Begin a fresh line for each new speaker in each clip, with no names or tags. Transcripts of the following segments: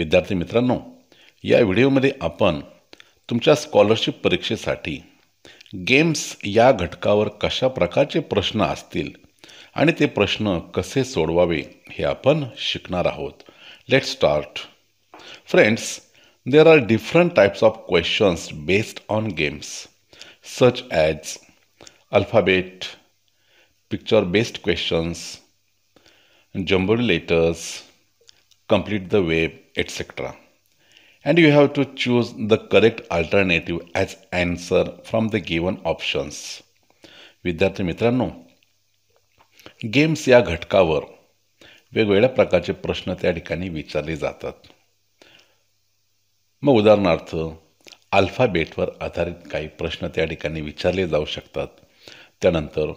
विद्यार्थी मित्रांनो या व्हिडिओमध्ये आपण तुमच्या स्कॉलरशिप परीक्षेसाठी गेम्स या घटकावर कशा प्रकारचे प्रश्न असतील आणि ते प्रश्न कसे सोडवावे हे आपण शिकणार आहोत let start friends there are different types of questions based on games such as alphabet picture based questions jumbled letters complete the web, etc. And you have to choose the correct alternative as answer from the given options. विद्यार्थी मित्रांनो games या घटकावर वेगवेगळ्या प्रकारचे प्रश्न त्या ठिकाणी विचारले जातात मग उदाहरणार्थ अल्फाबेटवर आधारित काही प्रश्न त्या ठिकाणी विचारले जाऊ शकतात त्यानंतर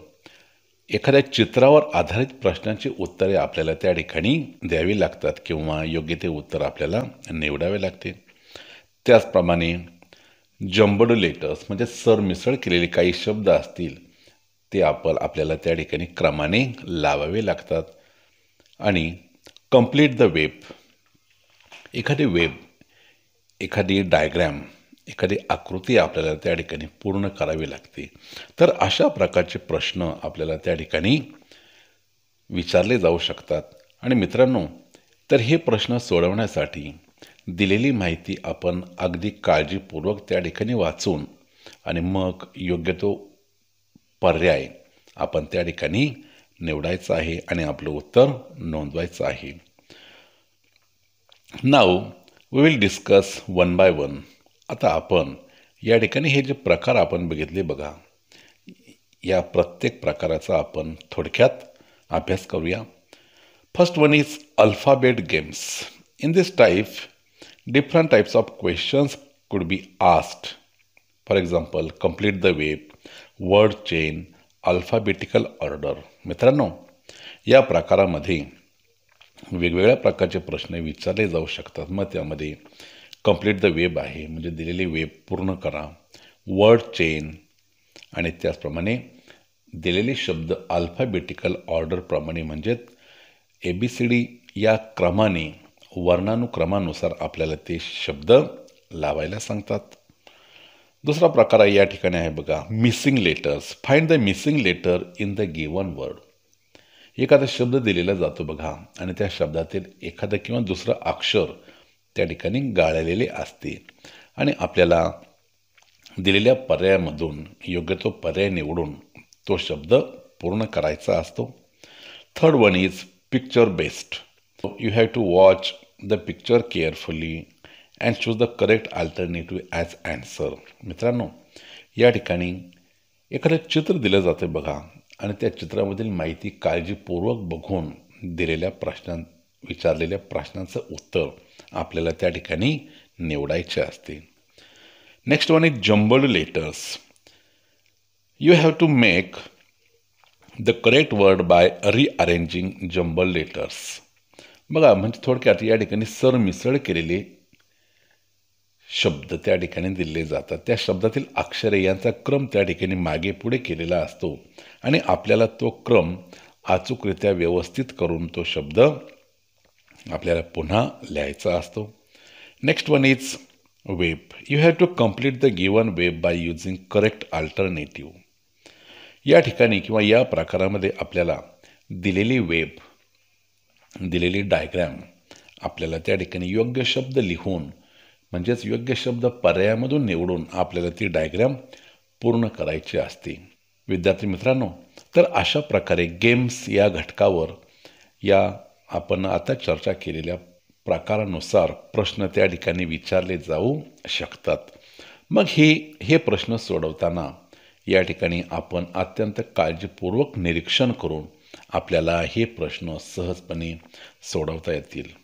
एखाद्या चित्रावर आधारित प्रश्नांची उत्तरे आपल्याला त्या ठिकाणी द्यावी लागतात किंवा योग्य ते उत्तर आपल्याला निवडावे लागते त्याचप्रमाणे जंबडू लेटर्स म्हणजे सरमिसळ केलेले काही शब्द असतील ते आपण आपल्याला त्या ठिकाणी क्रमाने लावावे लागतात आणि कंप्लीट द वेब एखादी वेब एखादी डायग्रॅम एखादी आकृती आपल्याला त्या ठिकाणी पूर्ण करावी लागते तर अशा प्रकारचे प्रश्न आपल्याला त्या ठिकाणी विचारले जाऊ शकतात आणि मित्रांनो तर हे प्रश्न सोडवण्यासाठी दिलेली माहिती आपण अगदी काळजीपूर्वक त्या ठिकाणी वाचून आणि मग योग्य तो पर्याय आपण त्या ठिकाणी निवडायचं आहे आणि आपलं उत्तर नोंदवायचं आहे नाव we will discuss one by one आता आपण या ठिकाणी हे जे प्रकार आपण बघितले बघा या प्रत्येक प्रकाराचा आपण थोडक्यात अभ्यास करूया first one is alphabet games in this type different types of questions could be asked for example complete the web word chain alphabetical order मित्रांनो या प्रकारामध्ये वेगवेगळ्या प्रकारचे प्रश्न विचारले जाऊ शकतात मग त्यामध्ये कम्प्लीट द वेब आहे म्हणजे दिलेली वेब पूर्ण करा वर्ड चेन आणि त्याचप्रमाणे दिलेले शब्द अल्फाबेटिकल ऑर्डरप्रमाणे म्हणजेच ए बी सी डी या क्रमाने वर्णानुक्रमानुसार आपल्याला ते शब्द लावायला सांगतात दुसरा प्रकार आहे या ठिकाणी आहे बघा missing letters find the missing letter in the given word एखादा शब्द दिलेला जातो बघा आणि त्या शब्दातील एखादं किंवा दुसरं अक्षर त्या ठिकाणी गाळलेले असते आणि आपल्याला दिलेल्या पर्यायामधून योग्य तो पर्याय निवडून तो शब्द पूर्ण करायचा असतो third one is picture based you have to watch the picture carefully and choose the correct alternative as answer मित्रांनो या ठिकाणी एखादं चित्र दिलं जातं बघा आणि त्या चित्रामधील माहिती काळजीपूर्वक बघून दिलेल्या प्रश्नां विचारलेल्या प्रश्नांचं उत्तर आपल्याला त्या ठिकाणी निवडायचे असते next one is jumbled letters you have to make the correct word by rearranging jumble letters बघा म्हणजे थोडक्यात या ठिकाणी सरमिसळ केलेले शब्द त्या ठिकाणी दिले जातात त्या शब्दातील अक्षरे यांचा क्रम त्या ठिकाणी मागे पुढे केलेला असतो आणि आपल्याला तो क्रम अचूकरित्या व्यवस्थित करून तो शब्द आपल्याला पुन्हा लिहायचा असतो next one is web you have to complete the given web by using correct alternative या ठिकाणी किंवा या प्रकारामध्ये आपल्याला दिलेली वेब दिलेली डायग्रॅम आपल्याला त्या ठिकाणी योग्य शब्द लिहून म्हणजेच योग्य शब्द पर्यायामधून निवडून आपल्याला ती डायग्रॅम पूर्ण करायची असते विद्यार्थी मित्रांनो तर अशा प्रकारे गेम्स या घटकावर या आपण आता चर्चा केलेल्या प्रकारानुसार प्रश्न त्या ठिकाणी विचारले जाऊ शकतात मग हे हे प्रश्न सोडवताना या ठिकाणी आपण अत्यंत काळजीपूर्वक निरीक्षण करून आपल्याला हे प्रश्न सहजपणे सोडवता येतील